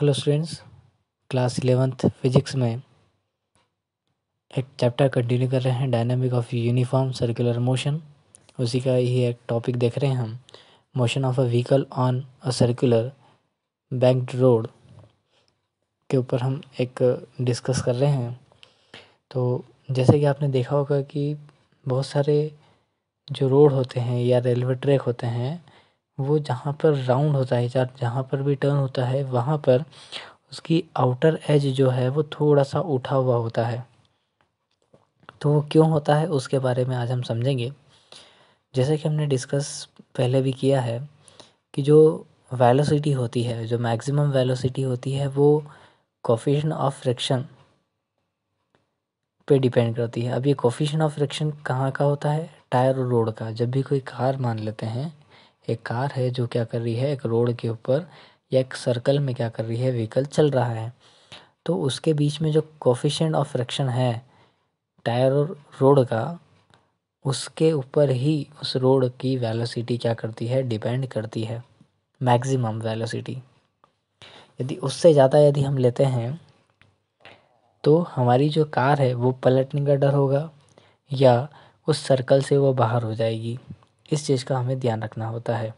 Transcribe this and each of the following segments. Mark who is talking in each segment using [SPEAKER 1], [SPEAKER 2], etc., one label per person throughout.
[SPEAKER 1] hello students class eleventh physics में एक chapter continue कर रहे हैं dynamic of uniform circular motion उसी का ही एक टॉपिक देख रहे हैं हम motion of a vehicle on a circular banked road के ऊपर हम एक डिस्कस कर रहे हैं तो जैसे कि आपने देखा होगा कि बहुत सारे जो रोड होते हैं या रेलवे ट्रैक होते हैं वो जहाँ पर राउंड होता है चार जहाँ पर भी टर्न होता है वहाँ पर उसकी आउटर एज जो है वो थोड़ा सा उठा हुआ होता है तो वो क्यों होता है उसके बारे में आज हम समझेंगे जैसे कि हमने डिस्कस पहले भी किया है कि जो वेलोसिटी होती है जो मैक्सिमम वेलोसिटी होती है वो कोफिशन ऑफ फ्रिक्शन पे डिपेंड करती है अब ये कोफिशन ऑफ फ्रिक्शन कहाँ का होता है टायर और रोड का जब भी कोई कार मान लेते हैं एक कार है जो क्या कर रही है एक रोड के ऊपर या एक सर्कल में क्या कर रही है व्हीकल चल रहा है तो उसके बीच में जो कोफिशेंट ऑफ फ्रैक्शन है टायर और रोड का उसके ऊपर ही उस रोड की वेलोसिटी क्या करती है डिपेंड करती है मैक्सिमम वेलोसिटी यदि उससे ज़्यादा यदि हम लेते हैं तो हमारी जो कार है वो पलटने का डर होगा या उस सर्कल से वो बाहर हो जाएगी इस चीज़ का हमें ध्यान रखना होता है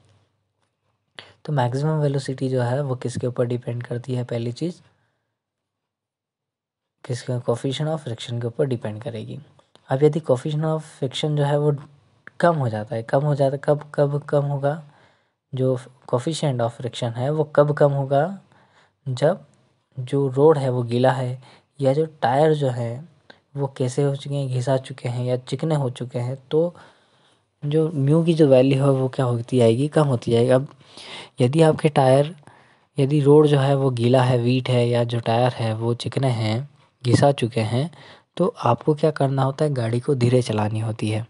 [SPEAKER 1] तो मैक्सिमम वेलोसिटी जो है वो किसके ऊपर डिपेंड करती है पहली चीज़ किसके कॉफिशन ऑफ फ्रिक्शन के ऊपर डिपेंड करेगी अब यदि कॉफिशन ऑफ फ्रिक्शन जो है वो कम हो जाता है कम हो जाता है कब कब कम होगा जो कॉफिशेंट ऑफ फ्रिक्शन है वो कब कम होगा जब जो रोड है वो गीला है या जो टायर जो है वो कैसे हो चुके हैं घिसा चुके हैं या चिकने हो चुके हैं तो जो म्यू की जो वैल्यू है वो क्या होती जाएगी कम होती जाएगी अब यदि आपके टायर यदि रोड जो है वो गीला है वीट है या जो टायर है वो चिकने हैं घिसा चुके हैं तो आपको क्या करना होता है गाड़ी को धीरे चलानी होती है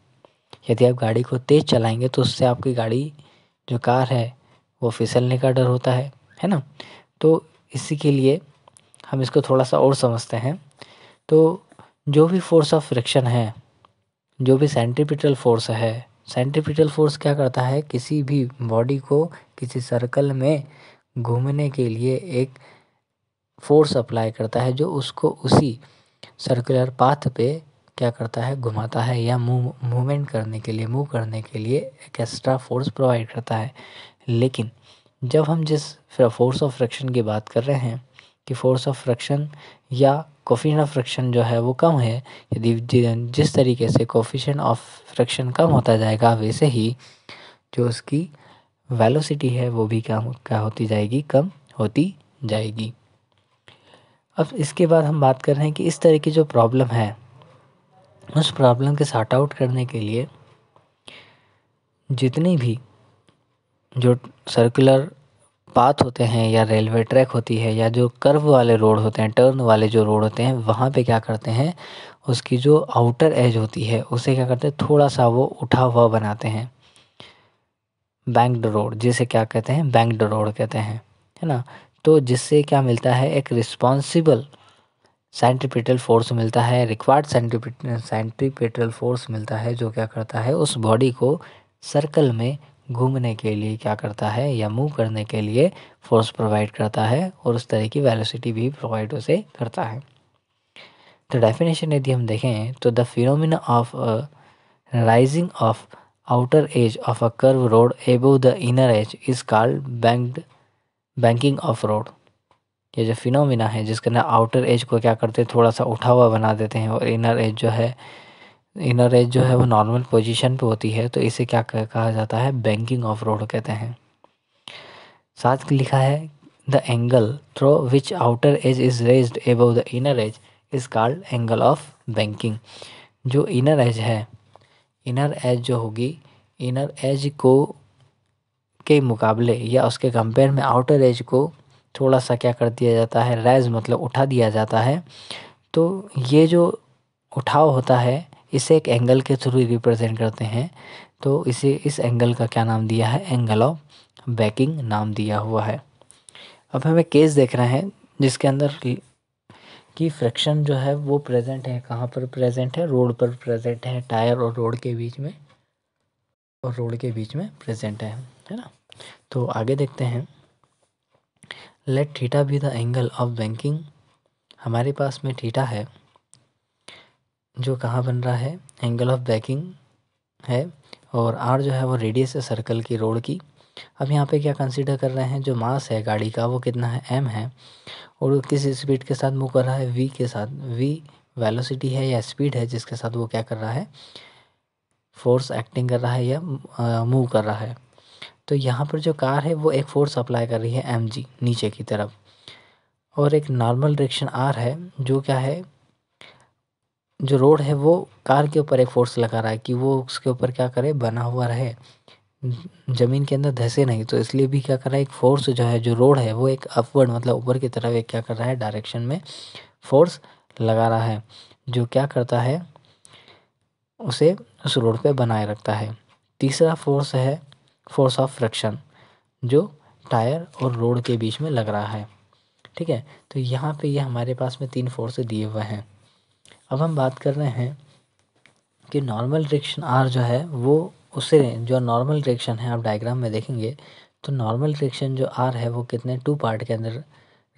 [SPEAKER 1] यदि आप गाड़ी को तेज़ चलाएंगे तो उससे आपकी गाड़ी जो कार है वो फिसलने का डर होता है है ना तो इसी के लिए हम इसको थोड़ा सा और समझते हैं तो जो भी फोर्स ऑफ फ्रिक्शन है जो भी सेंट्रीपिटल फोर्स है सेंट्रीपिटल फोर्स क्या करता है किसी भी बॉडी को किसी सर्कल में घूमने के लिए एक फोर्स अप्लाई करता है जो उसको उसी सर्कुलर पाथ पे क्या करता है घुमाता है या मूव मूवमेंट करने के लिए मूव करने के लिए एक एक्स्ट्रा फोर्स प्रोवाइड करता है लेकिन जब हम जिस फोर्स ऑफ फ्रैक्शन की बात कर रहे हैं कि फोर्स ऑफ फ्रैक्शन या कोफिशन ऑफ फ्रैक्शन जो है वो कम है यदि जिस तरीके से कोफिशन ऑफ फ्रैक्शन कम होता जाएगा वैसे ही जो उसकी वेलोसिटी है वो भी क्या क्या होती जाएगी कम होती जाएगी अब इसके बाद हम बात कर रहे हैं कि इस तरह की जो प्रॉब्लम है उस प्रॉब्लम के सार्ट आउट करने के लिए जितनी भी जो सर्कुलर पाथ होते हैं या रेलवे ट्रैक होती है या जो कर्व वाले रोड होते हैं टर्न वाले जो रोड होते हैं वहाँ पे क्या करते हैं उसकी जो आउटर एज होती है उसे क्या करते हैं थोड़ा सा वो उठा हुआ बनाते हैं बैंक्ड रोड जिसे क्या कहते हैं बैंक्ड रोड कहते हैं है ना तो जिससे क्या मिलता है एक रिस्पॉन्सिबल साइंटिपिटल फोर्स मिलता है रिक्वायर्ड साइंटिपिटल सेंट्रीपेटल फोर्स मिलता है जो क्या करता है उस बॉडी को सर्कल में घूमने के लिए क्या करता है या मूव करने के लिए फोर्स प्रोवाइड करता है और उस तरह की वेलोसिटी भी प्रोवाइड उसे करता है तो डेफिनेशन यदि हम देखें तो the phenomena of rising of outer edge of a curve road above the inner edge is called banked banking of road ये जो फिनोमिना है जिसके अंदर आउटर एज को क्या करते हैं थोड़ा सा उठा हुआ बना देते हैं और इनर एज जो है इनर एज जो है वो नॉर्मल पोजीशन पे होती है तो इसे क्या कहा जाता है बैंकिंग ऑफ रोड कहते हैं साथ लिखा है the angle through which outer edge is raised above the inner edge is called angle of banking जो इनर एज है इनर एज जो होगी इनर एज को के मुकाबले या उसके कंपेयर में आउटर एज को थोड़ा सा क्या कर दिया जाता है रेज मतलब उठा दिया जाता है तो ये जो उठाव होता है इसे एक एंगल के थ्रू रिप्रेजेंट करते हैं तो इसे इस एंगल का क्या नाम दिया है एंगल ऑफ बैकिंग नाम दिया हुआ है अब हमें केस देख रहे हैं जिसके अंदर कि फ्रिक्शन जो है वो प्रेजेंट है कहाँ पर प्रेजेंट है रोड पर प्रेजेंट है टायर और रोड के बीच में और रोड के बीच में प्रेजेंट है है ना तो आगे देखते हैं let theta be the angle of banking हमारे पास में थीटा है जो कहाँ बन रहा है एंगल ऑफ बैकिंग है और आर जो है वो रेडियस है सर्कल की रोड की अब यहाँ पे क्या कंसीडर कर रहे हैं जो मास है गाड़ी का वो कितना है एम है और किस स्पीड के साथ मूव कर रहा है वी के साथ वी वेलोसिटी है या स्पीड है जिसके साथ वो क्या कर रहा है फोर्स एक्टिंग कर रहा है या मूव कर रहा है तो यहाँ पर जो कार है वो एक फोर्स अप्लाई कर रही है एम नीचे की तरफ और एक नॉर्मल डायरेक्शन आर है जो क्या है जो रोड है वो कार के ऊपर एक फोर्स लगा रहा है कि वो उसके ऊपर क्या करे बना हुआ रहे ज़मीन के अंदर धंसे नहीं तो इसलिए भी क्या कर रहा है एक फोर्स जो है जो रोड है वो एक अपवर्ड मतलब ऊपर की तरफ एक क्या कर रहा है डायरेक्शन में फोर्स लगा रहा है जो क्या करता है उसे उस रोड पे बनाए रखता है तीसरा फोर्स है फोर्स ऑफ फ्रिक्शन जो टायर और रोड के बीच में लग रहा है ठीक है तो यहाँ पे ये यह हमारे पास में तीन फोर्स दिए हुए हैं अब हम बात कर रहे हैं कि नॉर्मल रिएक्शन आर जो है वो उसे जो नॉर्मल रिएक्शन है आप डायग्राम में देखेंगे तो नॉर्मल रिएक्शन जो आर है वो कितने टू पार्ट के अंदर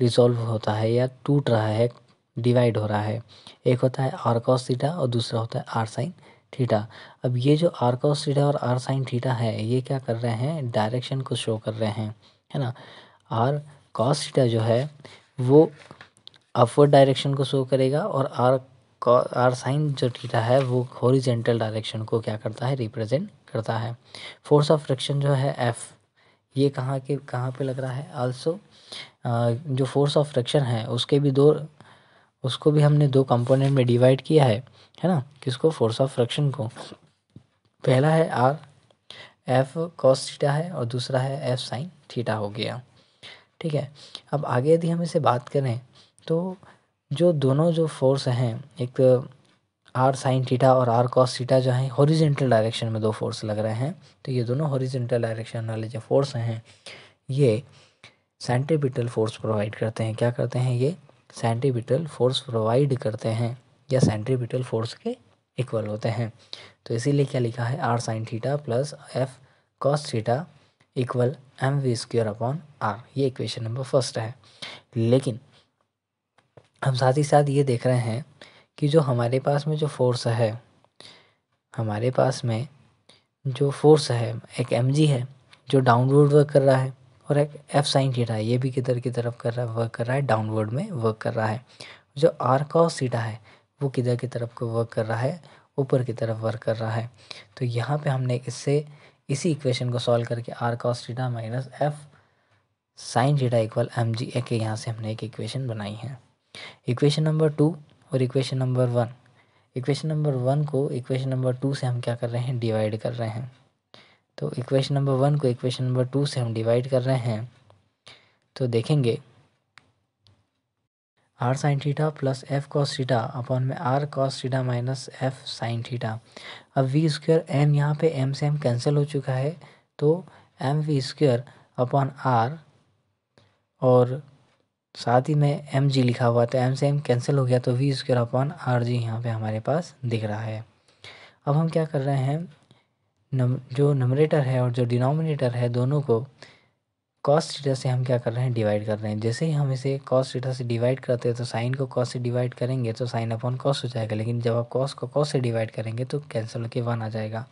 [SPEAKER 1] रिजॉल्व होता है या टूट रहा है डिवाइड हो रहा है एक होता है आर कॉस थीटा और दूसरा होता है आर साइन थीटा अब ये जो आर कॉस थीटा और आर साइन थीटा है ये क्या कर रहे हैं डायरेक्शन को शो कर रहे हैं है ना आर कॉस थीटा जो है वो अपवर्ड डायरेक्शन को शो करेगा और आर आर साइन जो थीटा है वो हॉरिजेंटल डायरेक्शन को क्या करता है रिप्रेजेंट करता है फोर्स ऑफ फ्रिक्शन जो है एफ़ ये कहाँ के कहाँ पे लग रहा है आल्सो जो फोर्स ऑफ फ्रिक्शन है उसके भी दो उसको भी हमने दो कंपोनेंट में डिवाइड किया है है ना किसको फोर्स ऑफ फ्रिक्शन को पहला है आर एफ कॉस थीटा है और दूसरा है एफ साइन थीटा हो गया ठीक है अब आगे यदि हम इसे बात करें तो जो दोनों जो फोर्स हैं एक आर साइन थीटा और आर कॉस थीटा जो हैं हॉरिजेंटल डायरेक्शन में दो फोर्स लग रहे हैं तो ये दोनों हॉरिजेंटल डायरेक्शन वाले जो फोर्स हैं ये सेंट्रीपिटल फोर्स प्रोवाइड करते हैं क्या करते हैं ये सेंटिपिटल फोर्स प्रोवाइड करते हैं या सेंट्रीपिटल फोर्स के इक्वल होते हैं तो इसीलिए क्या लिखा है R sine theta plus F cos theta equal M V square upon R ये इक्वेशन नंबर फर्स्ट है लेकिन हम साथ ही साथ ये देख रहे हैं कि जो हमारे पास में जो फ़ोर्स है हमारे पास में जो फ़ोर्स है एक एम है जो डाउनवर्ड वर्क कर रहा है और एक एफ साइन थीटा है ये भी किधर की तरफ कर रहा है वर्क कर रहा है डाउनवर्ड में वर्क कर रहा है जो आर कॉस सीटा है वो किधर की तरफ को वर्क कर रहा है ऊपर की तरफ वर्क कर रहा है तो यहाँ पे हमने इससे इसी इक्वेशन को सॉल्व करके R cos theta minus F sine theta equal M G एक यहाँ से हमने एक इक्वेशन बनाई है इक्वेशन नंबर टू और equation number one equation number one को इक्वेशन नंबर टू से हम क्या कर रहे हैं डिवाइड कर रहे हैं तो इक्वेशन नंबर वन को इक्वेशन नंबर टू से हम डिवाइड कर रहे हैं तो देखेंगे R sine theta plus F cos theta upon में R cos theta minus F sine theta अब वी स्क्वेयर एम यहाँ पे एम से एम कैंसिल हो चुका है तो M V square upon R और साथ ही में एम जी लिखा हुआ था एम तो से एम कैंसिल हो गया तो V square upon R G यहाँ पर हमारे पास दिख रहा है अब हम क्या कर रहे हैं नम जो नमरेटर है और जो डिनोमिनेटर है दोनों को कॉस थीटा से हम क्या कर रहे हैं डिवाइड कर रहे हैं जैसे ही हम इसे कॉस थीटा से डिवाइड करते हैं तो साइन को कॉस से डिवाइड करेंगे तो साइन अपॉन कॉस हो जाएगा लेकिन जब आप कॉस को कॉस से डिवाइड करेंगे तो कैंसिल होकर वन आ जाएगा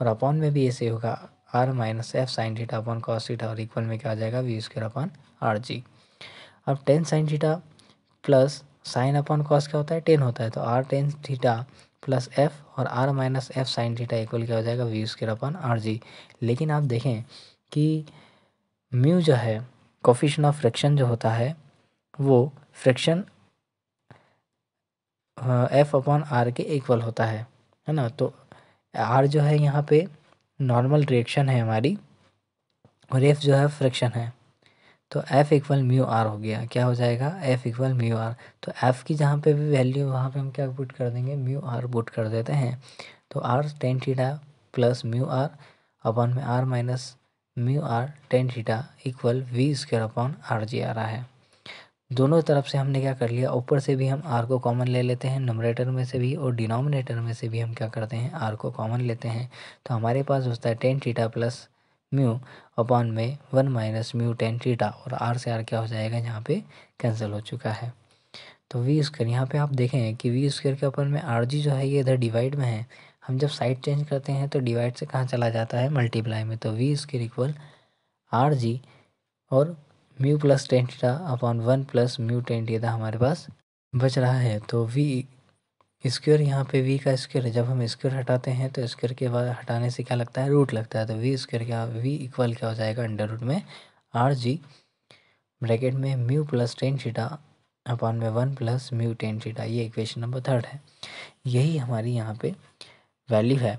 [SPEAKER 1] और अपॉन में भी ऐसे होगा R minus F sine theta upon cos theta और इक्वल में क्या आ जाएगा V square upon R G अब tan sine theta plus sine upon cos क्या होता है टेन होता है तो R tan theta plus F और R minus F sine theta equal क्या हो जाएगा V square upon R G लेकिन आप देखें कि म्यू जो है कॉफिशन ऑफ फ्रिक्शन जो होता है वो फ्रिक्शन एफ अपॉन आर के इक्वल होता है है ना तो आर जो है यहाँ पे नॉर्मल रिएक्शन है हमारी और एफ जो है फ्रिक्शन है तो एफ़ इक्वल म्यू आर हो गया क्या हो जाएगा एफ़ इक्वल म्यू आर तो एफ़ की जहाँ पे भी वैल्यू वहाँ पे हम क्या बुट कर देंगे म्यू आर बुट कर देते हैं तो R tan theta plus mu R upon में R minus mu R tan theta equal V square upon R G आ रहा है दोनों तरफ से हमने क्या कर लिया ऊपर से भी हम आर को कॉमन ले लेते हैं नमरेटर में से भी और डिनोमिनेटर में से भी हम क्या करते हैं आर को कॉमन लेते हैं तो हमारे पास होता है tan theta plus mu upon में one minus mu tan theta और आर से आर क्या हो जाएगा यहाँ पे कैंसिल हो चुका है तो वी स्क्र यहाँ पे आप देखें कि वी स्क्वेयर के अपन में आर जी जो है ये इधर डिवाइड में है हम जब साइड चेंज करते हैं तो डिवाइड से कहाँ चला जाता है मल्टीप्लाई में तो V square equal R G और mu plus tan theta upon one plus mu tan theta हमारे पास बच रहा है तो वी स्क्वेयर यहाँ पे वी का स्क्वेयर है जब हम स्क्वेयर हटाते हैं तो स्क्वेयर के बाद हटाने से क्या लगता है रूट लगता है तो वी स्क्वेयर क्या वी इक्वल क्या हो जाएगा अंडर रूट में आर जी ब्रैकेट में mu plus tan theta upon में one plus mu tan theta ये इक्वेशन नंबर थर्ड है यही हमारी यहाँ पे वैल्यू है